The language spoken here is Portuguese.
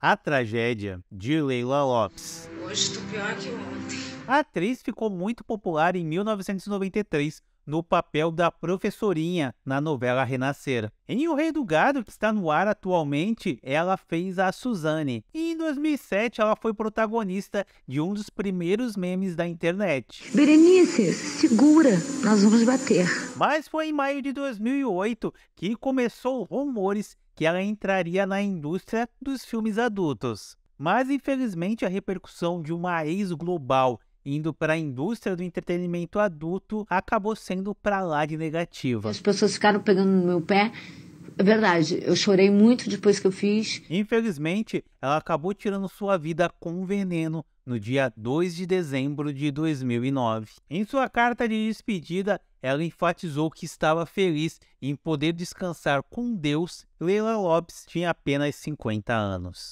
A tragédia de Leila Lopes. Hoje tô pior que ontem. A atriz ficou muito popular em 1993 no papel da professorinha na novela Renascer. Em O Rei do Gado, que está no ar atualmente, ela fez a Suzane. E em 2007, ela foi protagonista de um dos primeiros memes da internet. Berenice, segura, nós vamos bater. Mas foi em maio de 2008 que começou rumores que ela entraria na indústria dos filmes adultos. Mas infelizmente a repercussão de uma ex global indo para a indústria do entretenimento adulto acabou sendo para lá de negativa. As pessoas ficaram pegando no meu pé. É verdade, eu chorei muito depois que eu fiz. Infelizmente, ela acabou tirando sua vida com veneno no dia 2 de dezembro de 2009. Em sua carta de despedida, ela enfatizou que estava feliz em poder descansar com Deus. Leila Lopes tinha apenas 50 anos.